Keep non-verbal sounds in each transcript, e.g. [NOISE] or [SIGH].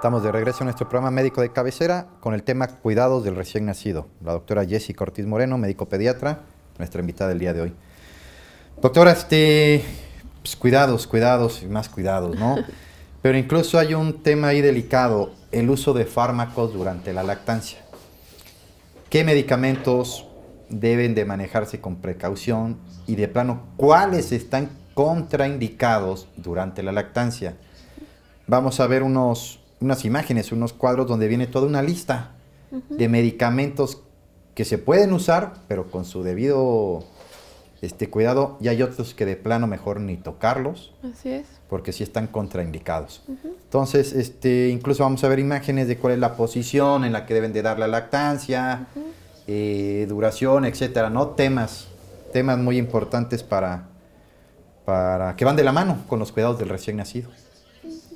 Estamos de regreso a nuestro programa médico de cabecera con el tema cuidados del recién nacido. La doctora Jessie Cortiz Moreno, médico pediatra, nuestra invitada del día de hoy. Doctora, este, pues, cuidados, cuidados y más cuidados, ¿no? [LAUGHS] Pero incluso hay un tema ahí delicado, el uso de fármacos durante la lactancia. ¿Qué medicamentos deben de manejarse con precaución y de plano cuáles están contraindicados durante la lactancia? Vamos a ver unos unas imágenes, unos cuadros donde viene toda una lista de medicamentos que se pueden usar, pero con su debido este, cuidado. Y hay otros que de plano mejor ni tocarlos. Porque si están contraindicados. Entonces, este, incluso vamos a ver imágenes de cuál es la posición en la que deben de dar la lactancia, eh, duración, etcétera, ¿no? Temas, temas muy importantes para, para que van de la mano con los cuidados del recién nacido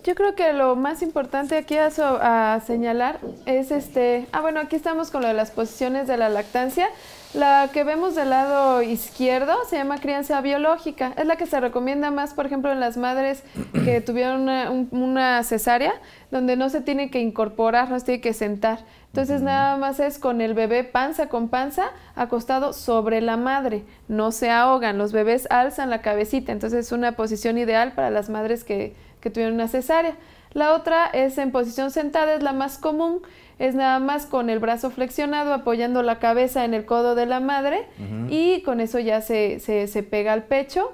yo creo que lo más importante aquí a, señalar es este, ah bueno, aquí estamos con lo de las posiciones de la lactancia. La que vemos del lado izquierdo se llama crianza biológica. Es la que se recomienda más, por ejemplo, en las madres que [CLEARS THROAT] tuvieron una, cesárea, donde no se tiene que incorporar, no se tiene que sentar. Entonces nada más es con el bebé panza con panza acostado sobre la madre. No se ahogan, los bebés alzan la cabecita. Entonces es una posición ideal para las madres que que tuvieron una cesárea. La otra es en posición sentada, es la más común, es nada más con el brazo flexionado apoyando la cabeza en el codo de la madre y con eso ya se, se, se pega al pecho.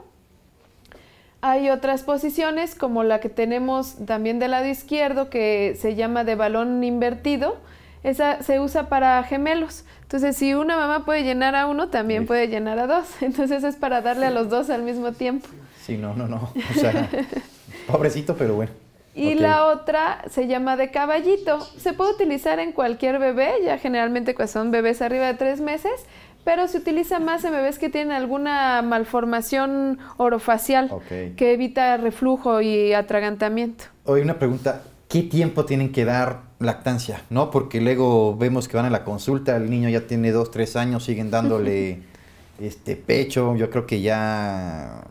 Hay otras posiciones como la que tenemos también del lado izquierdo que se llama de balón invertido. Esa se usa para gemelos. Entonces, si una mamá puede llenar a uno, también puede llenar a dos. [LAUGHS] Entonces, es para darle a los dos al mismo tiempo. Sí, no, no, no. O sea, [LAUGHS] Pobrecito, pero bueno. Y la otra se llama de caballito. Se puede utilizar en cualquier bebé, ya generalmente pues son bebés arriba de tres meses, pero se utiliza más en bebés que tienen alguna malformación orofacial que evita reflujo y atragantamiento. Hoy una pregunta, ¿qué tiempo tienen que dar lactancia? ¿No? Porque luego vemos que van a la consulta, el niño ya tiene dos, tres años, siguen dándole [LAUGHS] este pecho, yo creo que ya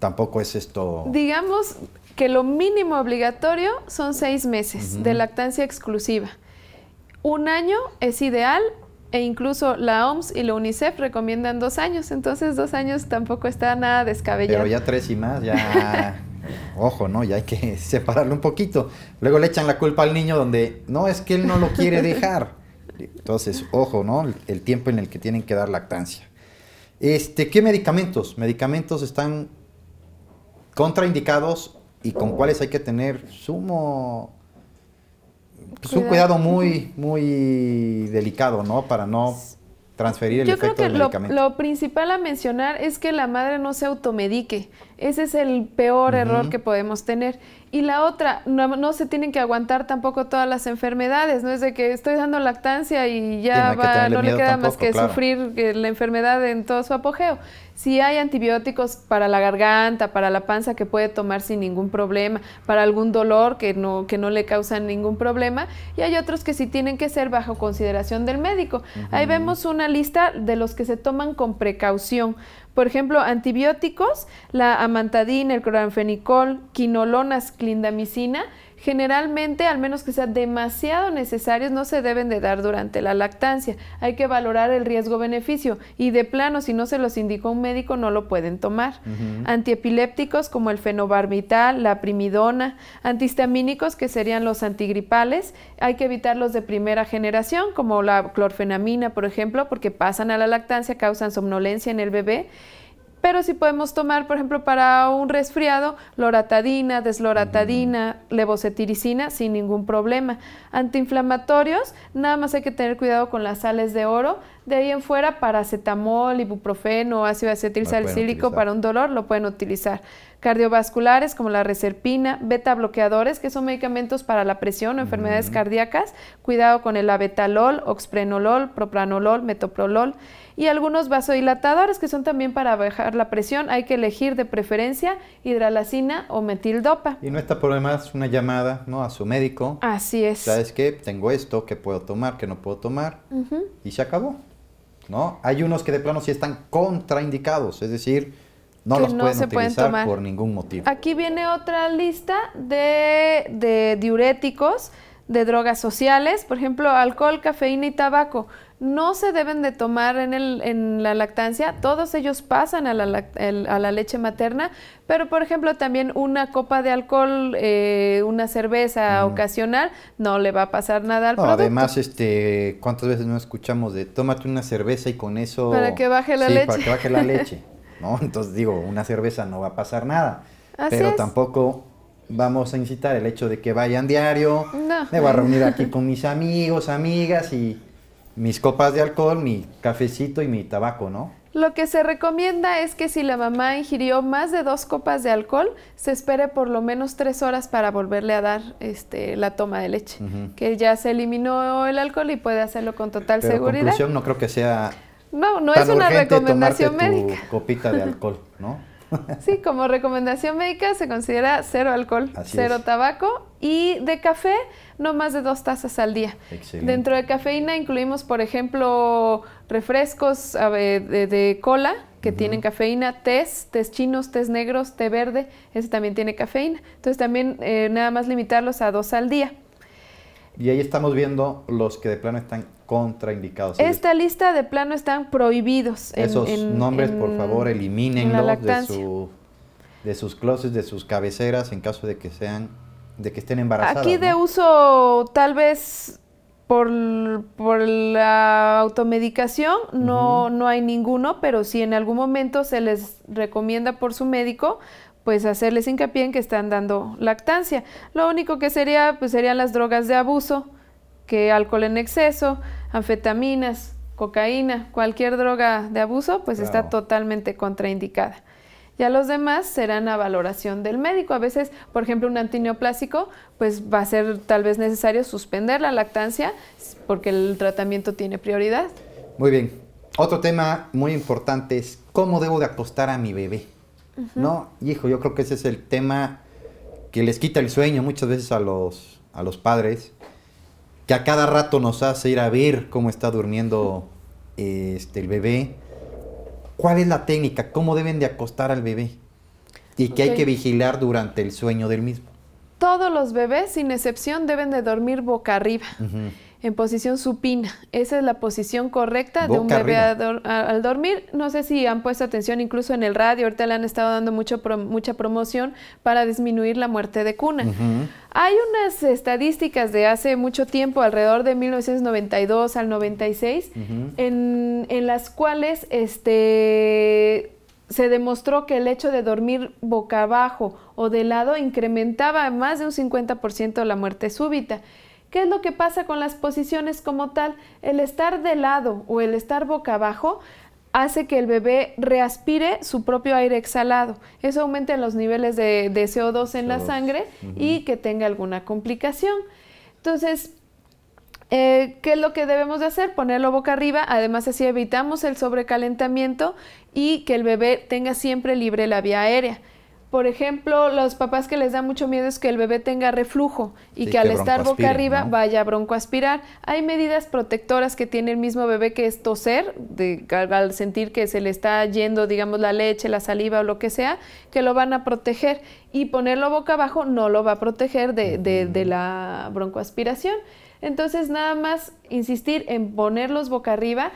tampoco es esto. Digamos, que lo mínimo obligatorio son seis meses de lactancia exclusiva. Un año es ideal e incluso la OMS y la UNICEF recomiendan dos años, entonces dos años tampoco está nada descabellado. Pero ya tres y más, ya... [LAUGHS] Ojo, ¿no? Ya hay que [LAUGHS] separarlo un poquito. Luego le echan la culpa al niño donde, no, es que él no lo quiere [LAUGHS] dejar. Entonces, ojo, ¿no? El tiempo en el que tienen que dar lactancia. Este, ¿Qué medicamentos? Medicamentos están contraindicados y con oh. cuáles hay que tener sumo cuidado. Pues, un cuidado muy muy delicado, ¿no? Para no transferir el Yo efecto creo que del medicamento. Lo, principal a mencionar es que la madre no se automedique. Ese es el peor error que podemos tener. Y la otra, no, se tienen que aguantar tampoco todas las enfermedades, no es de que estoy dando lactancia y ya no, va, no le queda más que sufrir eh, la enfermedad en todo su apogeo. Si sí hay antibióticos para la garganta, para la panza que puede tomar sin ningún problema, para algún dolor que no, que no le causan ningún problema, y hay otros que sí tienen que ser bajo consideración del médico. Ahí vemos una lista de los que se toman con precaución. Por ejemplo, antibióticos, la amantadina, el cloranfenicol, quinolonas, clindamicina, Generalmente, al menos que sean demasiado necesarios, no se deben de dar durante la lactancia. Hay que valorar el riesgo-beneficio y de plano, si no se los indicó un médico, no lo pueden tomar. Antiepilépticos como el fenobarbital, la primidona, antihistamínicos que serían los antigripales, hay que evitarlos de primera generación como la clorfenamina, por ejemplo, porque pasan a la lactancia, causan somnolencia en el bebé pero si podemos tomar, por ejemplo, para un resfriado, loratadina, desloratadina, levocetiricina, sin ningún problema. Antiinflamatorios, nada más hay que tener cuidado con las sales de oro. De ahí en fuera, paracetamol, ibuprofeno, ácido acetil para un dolor, lo pueden utilizar cardiovasculares como la reserpina, beta bloqueadores, que son medicamentos para la presión o enfermedades cardíacas, cuidado con el abetalol, oxprenolol, propranolol, metoprolol y algunos vasodilatadores que son también para bajar la presión. Hay que elegir de preferencia hidralacina o metildopa. Y no está por demás una llamada ¿no? a su médico. Así es. ¿Sabes qué? Tengo esto que puedo tomar, que no puedo tomar. Y se acabó. ¿no? Hay unos que de plano sí están contraindicados, es decir, no los pueden se pueden tomar. por ningún motivo. Aquí viene otra lista de, de diuréticos, de drogas sociales, por ejemplo, alcohol, cafeína y tabaco. No se deben de tomar en, el, en la lactancia, todos ellos pasan a la, a la, leche materna, pero por ejemplo también una copa de alcohol, eh, una cerveza ocasional, no le va a pasar nada al Además, este, ¿cuántas veces no escuchamos de tómate una cerveza y con eso... Para que baje la leche. Para que baje la leche. [LAUGHS] [LAUGHS] Entonces digo, una cerveza no va a pasar nada, pero tampoco vamos a incitar el hecho de que vayan diario, no. me voy a reunir aquí con mis amigos, amigas y mis copas de alcohol, mi cafecito y mi tabaco, ¿no? Lo que se recomienda es que si la mamá ingirió más de dos copas de alcohol, se espere por lo menos tres horas para volverle a dar este, la toma de leche, que ya se eliminó el alcohol y puede hacerlo con total Pero seguridad. Conclusión, no creo que sea no, no es una recomendación médica. copita de alcohol, ¿no? [LAUGHS] Sí, como recomendación médica se considera cero alcohol, cero tabaco y de café no más de dos tazas al día. Dentro de cafeína incluimos, por ejemplo, refrescos de, cola que tienen cafeína, test, tés chinos, tés negros, té verde, ese también tiene cafeína. Entonces también eh, nada más limitarlos a dos al día. Y ahí estamos viendo los que de plano están contraindicados. Esta lista de plano están prohibidos. Esos nombres, por favor, elimínenlos de, de sus closets, de sus cabeceras, en caso de que sean, de que estén embarazadas. Aquí de uso, tal vez por, por la automedicación, no, no hay ninguno, pero si en algún momento se les recomienda por su médico, pues hacerles hincapié en que están dando lactancia. Lo único que sería, pues serían las drogas de abuso, que alcohol en exceso, anfetaminas, cocaína, cualquier droga de abuso, pues está totalmente contraindicada. Ya los demás serán a valoración del médico. A veces, por ejemplo, un antineoplásico, pues va a ser tal vez necesario suspender la lactancia porque el tratamiento tiene prioridad. Muy bien. Otro tema muy importante es cómo debo de apostar a mi bebé. ¿no? Hijo, yo creo que ese es el tema que les quita el sueño muchas veces a los, a los padres, que a cada rato nos hace ir a ver cómo está durmiendo este, el bebé, cuál es la técnica, cómo deben de acostar al bebé y que hay que vigilar durante el sueño del mismo. Todos los bebés, sin excepción, deben de dormir boca arriba en posición supina. Esa es la posición correcta de un bebé al dormir. No sé si han puesto atención incluso en el radio, ahorita le han estado dando mucho mucha promoción para disminuir la muerte de cuna. Hay unas estadísticas de hace mucho tiempo, alrededor de 1992 al 96, en, las cuales este, se demostró que el hecho de dormir boca abajo o de lado incrementaba más de un 50% la muerte súbita. ¿Qué es lo que pasa con las posiciones como tal? El estar de lado o el estar boca abajo hace que el bebé reaspire su propio aire exhalado. Eso aumenta los niveles de, CO2 en la sangre y que tenga alguna complicación. Entonces, eh, ¿qué es lo que debemos de hacer? Ponerlo boca arriba, además así evitamos el sobrecalentamiento y que el bebé tenga siempre libre la vía aérea. Por ejemplo, los papás que les da mucho miedo es que el bebé tenga reflujo y que al estar boca arriba vaya a broncoaspirar. Hay medidas protectoras que tiene el mismo bebé que es toser, al sentir que se le está yendo, digamos, la leche, la saliva o lo que sea, que lo van a proteger. Y ponerlo boca abajo no lo va a proteger de, de la broncoaspiración. Entonces, nada más insistir en ponerlos boca arriba.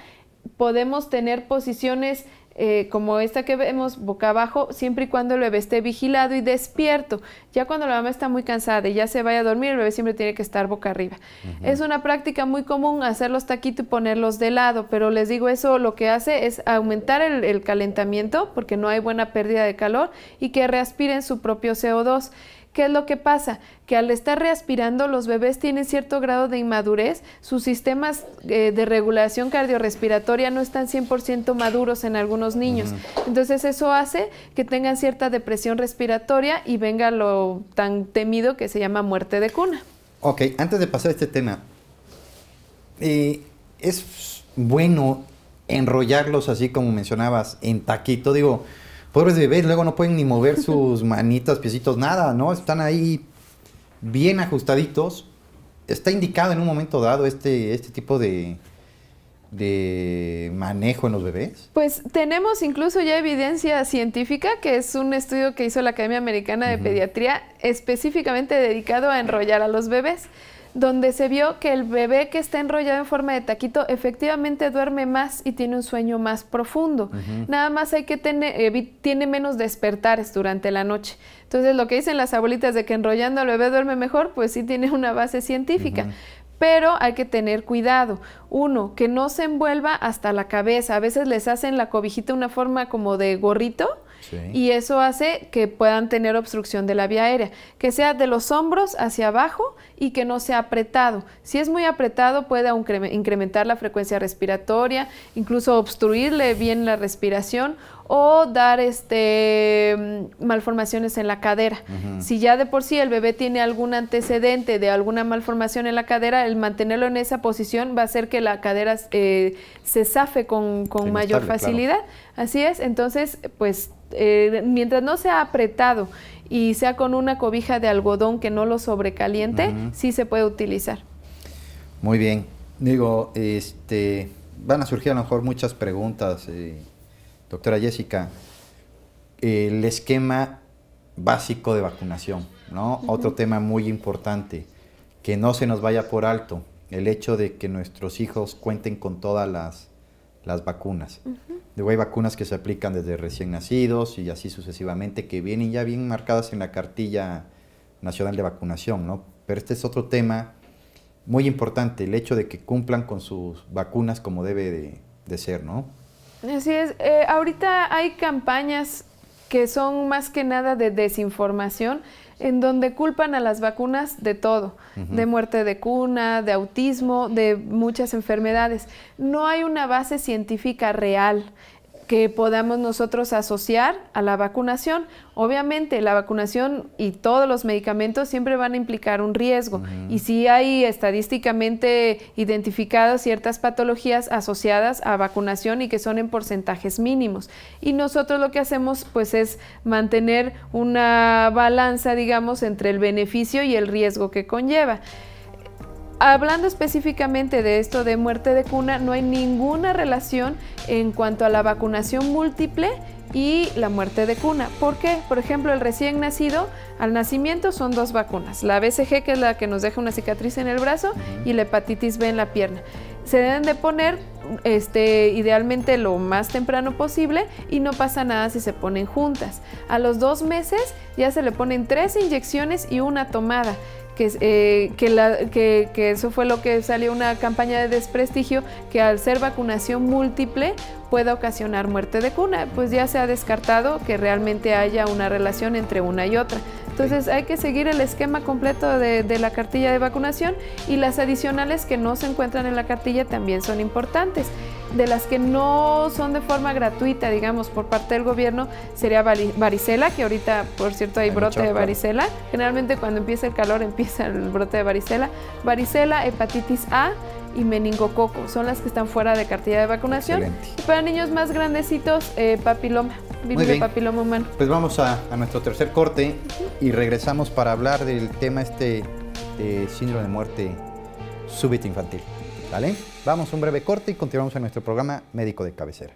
Podemos tener posiciones eh, como esta que vemos boca abajo, siempre y cuando el bebé esté vigilado y despierto. Ya cuando la mamá está muy cansada y ya se vaya a dormir, el bebé siempre tiene que estar boca arriba. Es una práctica muy común hacer los taquitos y ponerlos de lado, pero les digo, eso lo que hace es aumentar el, el calentamiento porque no hay buena pérdida de calor y que reaspiren su propio CO2 ¿Qué es lo que pasa? Que al estar reaspirando, los bebés tienen cierto grado de inmadurez, sus sistemas eh, de regulación cardiorrespiratoria no están 100% maduros en algunos niños. Entonces eso hace que tengan cierta depresión respiratoria y venga lo tan temido que se llama muerte de cuna. Ok, antes de pasar a este tema, eh, es bueno enrollarlos así como mencionabas en taquito, digo, los bebés luego no pueden ni mover sus [LAUGHS] manitas, piecitos, nada, ¿no? Están ahí bien ajustaditos. Está indicado en un momento dado este, este tipo de, de manejo en los bebés? Pues tenemos incluso ya evidencia científica, que es un estudio que hizo la Academia Americana de Pediatría específicamente dedicado a enrollar a los bebés donde se vio que el bebé que está enrollado en forma de taquito efectivamente duerme más y tiene un sueño más profundo. Nada más hay que tener, eh, tiene menos despertares durante la noche. Entonces lo que dicen las abuelitas de que enrollando al bebé duerme mejor, pues sí tiene una base científica. pero hay que tener cuidado. Uno, que no se envuelva hasta la cabeza. A veces les hacen la cobijita una forma como de gorrito y eso hace que puedan tener obstrucción de la vía aérea, que sea de los hombros hacia abajo y que no sea apretado. Si es muy apretado puede incrementar la frecuencia respiratoria, incluso obstruirle bien la respiración o dar este mm, malformaciones en la cadera. Si ya de por sí el bebé tiene algún antecedente de alguna malformación en la cadera, el mantenerlo en esa posición va a hacer que la cadera eh, se zafe con, mayor facilidad. Así es, entonces pues eh, mientras no sea apretado y sea con una cobija de algodón que no lo sobrecaliente, sí se puede utilizar. Muy bien. Digo, este, van a surgir a lo mejor muchas preguntas, eh, doctora Jessica. El esquema básico de vacunación, ¿no? Otro tema muy importante, que no se nos vaya por alto el hecho de que nuestros hijos cuenten con todas las, las vacunas. Luego hay vacunas que se aplican desde recién nacidos y así sucesivamente, que vienen ya bien marcadas en la cartilla nacional de vacunación, ¿no? Pero este es otro tema muy importante, el hecho de que cumplan con sus vacunas como debe de, ser, ¿no? Así es. Eh, ahorita hay campañas que son más que nada de desinformación, en donde culpan a las vacunas de todo, de muerte de cuna, de autismo, de muchas enfermedades. No hay una base científica real que podamos nosotros asociar a la vacunación. Obviamente la vacunación y todos los medicamentos siempre van a implicar un riesgo y si hay estadísticamente identificadas ciertas patologías asociadas a vacunación y que son en porcentajes mínimos. Y nosotros lo que hacemos pues es mantener una balanza digamos entre el beneficio y el riesgo que conlleva. Hablando específicamente de esto de muerte de cuna, no hay ninguna relación en cuanto a la vacunación múltiple y la muerte de cuna. ¿Por qué? Por ejemplo, el recién nacido al nacimiento son dos vacunas, la BCG que es la que nos deja una cicatriz en el brazo y la hepatitis B en la pierna. Se deben de poner este, idealmente lo más temprano posible y no pasa nada si se ponen juntas. A los dos meses ya se le ponen tres inyecciones y una tomada. Eh, que, eso fue lo que salió una campaña de desprestigio, que al ser vacunación múltiple pueda ocasionar muerte de cuna, pues ya se ha descartado que realmente haya una relación entre una y otra. Entonces hay que seguir el esquema completo de, la cartilla de vacunación y las adicionales que no se encuentran en la cartilla también son importantes de las que no son de forma gratuita, digamos, por parte del gobierno, sería varicela, que ahorita, por cierto, hay, brote de varicela. Generalmente cuando empieza el calor empieza el brote de varicela. Varicela, hepatitis A y meningococo son las que están fuera de cartilla de vacunación. para niños más grandecitos, eh, papiloma, virus de papiloma humano. Pues vamos a, nuestro tercer corte y regresamos para hablar del tema este de síndrome de muerte súbita infantil. ¿Vale? Damos un breve corte y continuamos en nuestro programa Médico de Cabecera.